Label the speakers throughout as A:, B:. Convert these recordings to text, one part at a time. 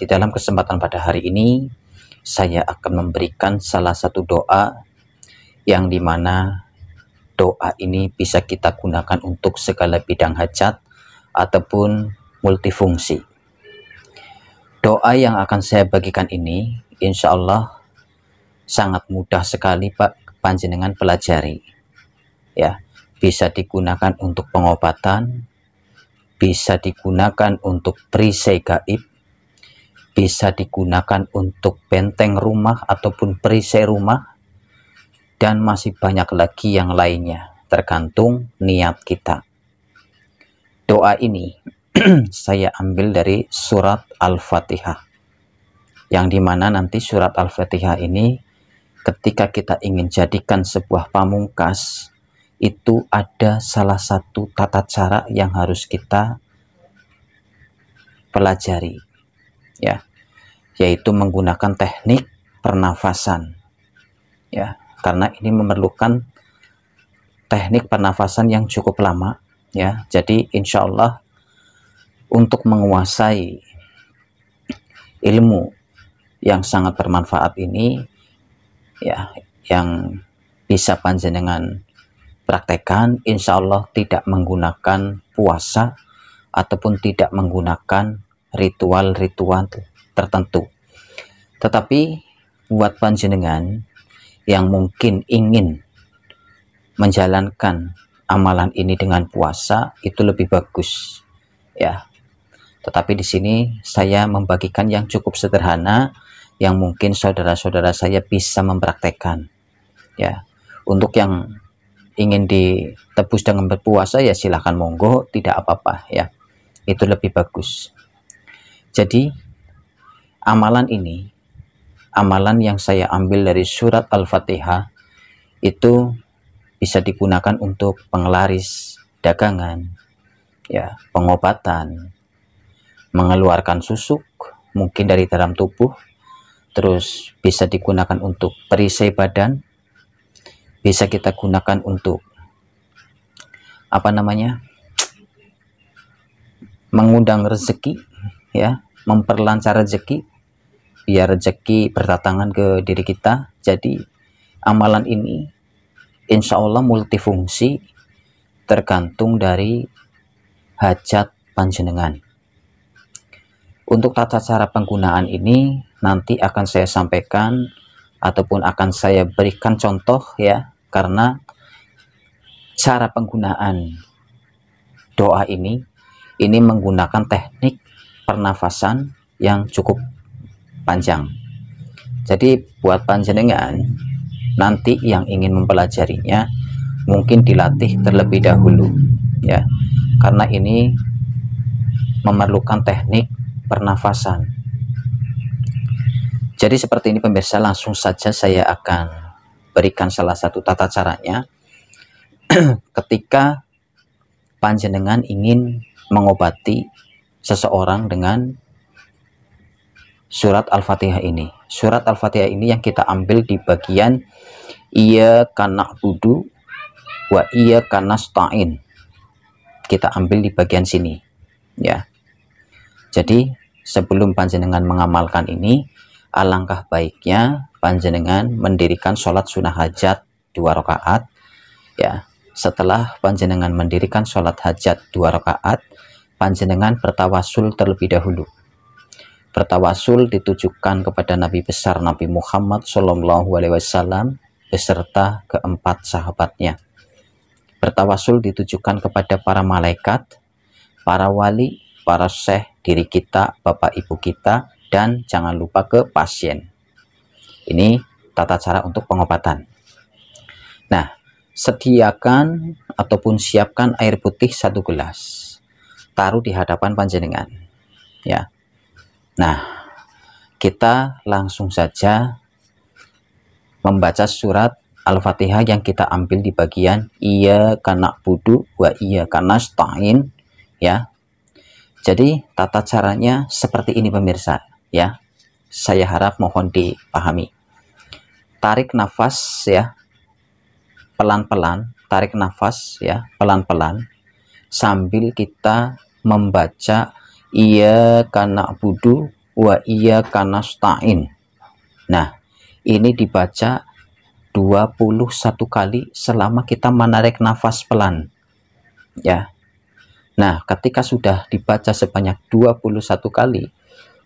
A: di dalam kesempatan pada hari ini, saya akan memberikan salah satu doa yang dimana doa ini bisa kita gunakan untuk segala bidang hajat ataupun multifungsi. Doa yang akan saya bagikan ini, insya Allah sangat mudah sekali Pak Panjenengan pelajari. Ya, bisa digunakan untuk pengobatan, bisa digunakan untuk perisai gaib, bisa digunakan untuk benteng rumah ataupun perisai rumah dan masih banyak lagi yang lainnya tergantung niat kita doa ini saya ambil dari surat al-fatihah yang dimana nanti surat al-fatihah ini ketika kita ingin jadikan sebuah pamungkas itu ada salah satu tata cara yang harus kita pelajari ya yaitu menggunakan teknik pernafasan ya karena ini memerlukan teknik pernafasan yang cukup lama ya jadi insya Allah untuk menguasai ilmu yang sangat bermanfaat ini ya yang bisa panjenengan praktekkan insya Allah tidak menggunakan puasa ataupun tidak menggunakan ritual-ritual tertentu. Tetapi buat panjenengan yang mungkin ingin menjalankan amalan ini dengan puasa itu lebih bagus ya. Tetapi di sini saya membagikan yang cukup sederhana yang mungkin saudara-saudara saya bisa mempraktekkan ya. Untuk yang ingin ditebus dengan berpuasa ya silahkan monggo tidak apa-apa ya. Itu lebih bagus. Jadi amalan ini, amalan yang saya ambil dari surat Al-Fatihah itu bisa digunakan untuk penglaris dagangan, ya, pengobatan, mengeluarkan susuk mungkin dari dalam tubuh, terus bisa digunakan untuk perisai badan, bisa kita gunakan untuk apa namanya? mengundang rezeki ya memperlancar rezeki biar rezeki bertatangan ke diri kita jadi amalan ini insya Allah multifungsi tergantung dari hajat panjenengan untuk tata cara penggunaan ini nanti akan saya sampaikan ataupun akan saya berikan contoh ya karena cara penggunaan doa ini ini menggunakan teknik pernafasan yang cukup panjang. Jadi buat panjenengan nanti yang ingin mempelajarinya mungkin dilatih terlebih dahulu ya. Karena ini memerlukan teknik pernafasan. Jadi seperti ini pemirsa langsung saja saya akan berikan salah satu tata caranya ketika panjenengan ingin mengobati seseorang dengan surat Al-Fatihah ini. Surat Al-Fatihah ini yang kita ambil di bagian iya kana budu wa iya kana stain. Kita ambil di bagian sini. Ya. Jadi sebelum panjenengan mengamalkan ini, alangkah baiknya panjenengan mendirikan sholat sunnah hajat dua rakaat ya setelah panjenengan mendirikan sholat hajat dua rakaat panjenengan bertawasul terlebih dahulu. Bertawasul ditujukan kepada Nabi besar Nabi Muhammad Shallallahu Alaihi Wasallam beserta keempat sahabatnya. Bertawasul ditujukan kepada para malaikat, para wali, para syekh, diri kita, bapak ibu kita, dan jangan lupa ke pasien. Ini tata cara untuk pengobatan. Nah, sediakan ataupun siapkan air putih satu gelas taruh di hadapan panjenengan ya nah kita langsung saja membaca surat Al-Fatihah yang kita ambil di bagian iya karena budu wa iya karena stain ya jadi tata caranya seperti ini pemirsa ya saya harap mohon dipahami tarik nafas ya pelan-pelan tarik nafas ya pelan-pelan sambil kita membaca iya karena budu wa iya karena stain. Nah, ini dibaca 21 kali selama kita menarik nafas pelan. Ya. Nah, ketika sudah dibaca sebanyak 21 kali,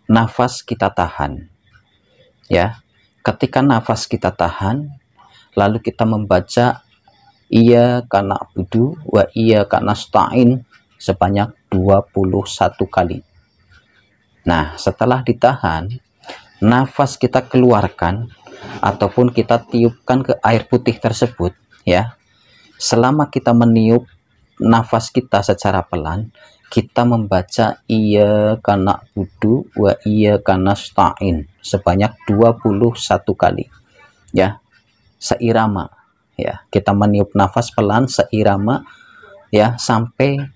A: nafas kita tahan. Ya. Ketika nafas kita tahan, lalu kita membaca iya karena budu wa iya karena stain sebanyak 21 kali. Nah, setelah ditahan, nafas kita keluarkan ataupun kita tiupkan ke air putih tersebut ya. Selama kita meniup nafas kita secara pelan, kita membaca iya karena budu wa iya karena stain sebanyak 21 kali ya seirama ya kita meniup nafas pelan seirama ya sampai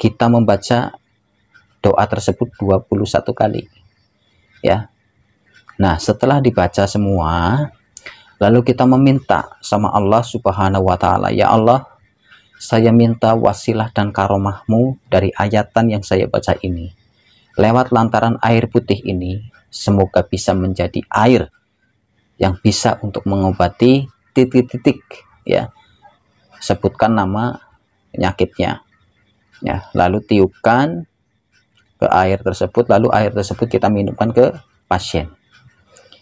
A: kita membaca doa tersebut 21 kali ya Nah setelah dibaca semua lalu kita meminta sama Allah subhanahu wa ta'ala ya Allah saya minta wasilah dan karomahmu dari ayatan yang saya baca ini lewat lantaran air putih ini semoga bisa menjadi air yang bisa untuk mengobati titik-titik ya sebutkan nama penyakitnya ya lalu tiupkan ke air tersebut lalu air tersebut kita minumkan ke pasien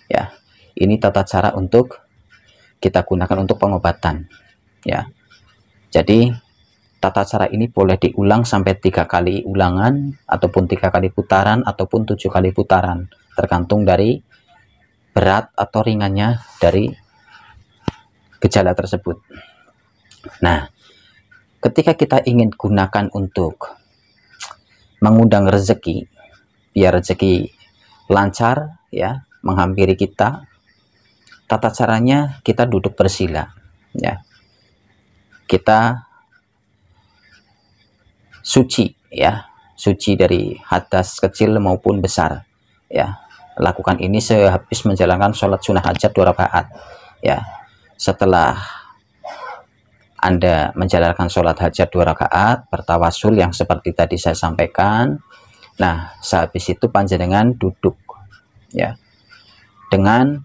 A: ya ini tata cara untuk kita gunakan untuk pengobatan ya jadi tata cara ini boleh diulang sampai tiga kali ulangan ataupun tiga kali putaran ataupun tujuh kali putaran tergantung dari berat atau ringannya dari gejala tersebut nah ketika kita ingin gunakan untuk mengundang rezeki biar rezeki lancar ya menghampiri kita tata caranya kita duduk bersila ya kita suci ya suci dari hadas kecil maupun besar ya lakukan ini sehabis menjalankan sholat sunnah hajat dua rakaat ya setelah anda menjalankan sholat hajat dua rakaat bertawasul yang seperti tadi saya sampaikan nah sehabis itu panjenengan duduk ya dengan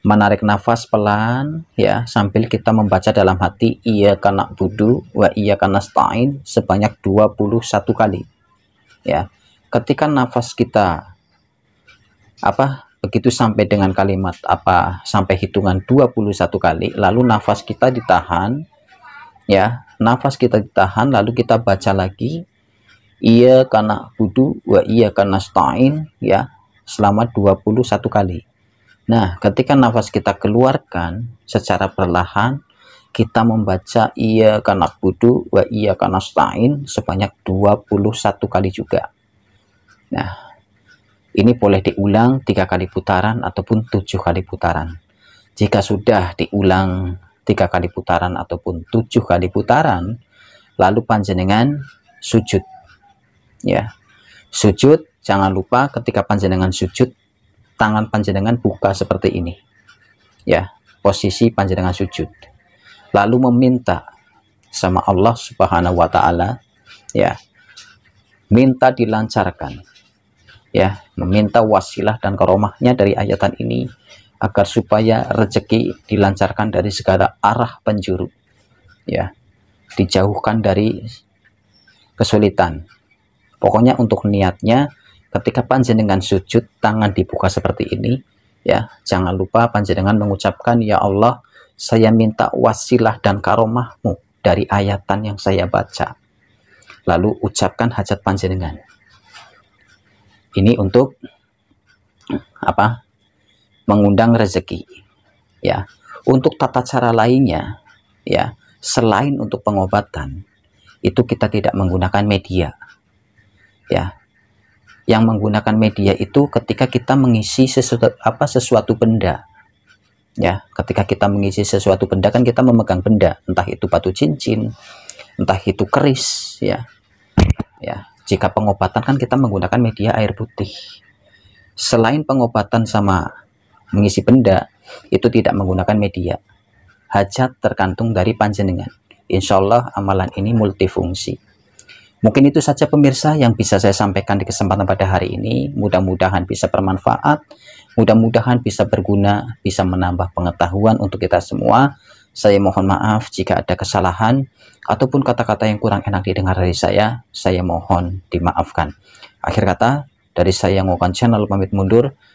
A: menarik nafas pelan ya sambil kita membaca dalam hati iya karena budu wa iya karena stain sebanyak 21 kali ya ketika nafas kita apa begitu sampai dengan kalimat apa sampai hitungan 21 kali lalu nafas kita ditahan ya nafas kita ditahan lalu kita baca lagi iya karena budu wa iya karena stain ya selama 21 kali nah ketika nafas kita keluarkan secara perlahan kita membaca iya karena budu wa iya karena stain sebanyak 21 kali juga nah ini boleh diulang tiga kali putaran ataupun tujuh kali putaran jika sudah diulang tiga kali putaran ataupun tujuh kali putaran lalu panjenengan sujud ya sujud jangan lupa ketika panjenengan sujud tangan panjenengan buka seperti ini ya posisi panjenengan sujud lalu meminta sama Allah Subhanahu wa taala ya minta dilancarkan ya meminta wasilah dan karomahnya dari ayatan ini agar supaya rezeki dilancarkan dari segala arah penjuru ya dijauhkan dari kesulitan pokoknya untuk niatnya ketika panjenengan sujud tangan dibuka seperti ini ya jangan lupa panjenengan mengucapkan ya Allah saya minta wasilah dan karomahmu dari ayatan yang saya baca lalu ucapkan hajat panjenengan ini untuk apa mengundang rezeki ya untuk tata cara lainnya ya selain untuk pengobatan itu kita tidak menggunakan media ya yang menggunakan media itu ketika kita mengisi sesuatu apa sesuatu benda ya ketika kita mengisi sesuatu benda kan kita memegang benda entah itu batu cincin entah itu keris ya ya jika pengobatan kan kita menggunakan media air putih selain pengobatan sama mengisi benda itu tidak menggunakan media. Hajat tergantung dari panjenengan. Insya Allah amalan ini multifungsi. Mungkin itu saja pemirsa yang bisa saya sampaikan di kesempatan pada hari ini. Mudah-mudahan bisa bermanfaat, mudah-mudahan bisa berguna, bisa menambah pengetahuan untuk kita semua. Saya mohon maaf jika ada kesalahan ataupun kata-kata yang kurang enak didengar dari saya. Saya mohon dimaafkan. Akhir kata, dari saya yang channel pamit mundur.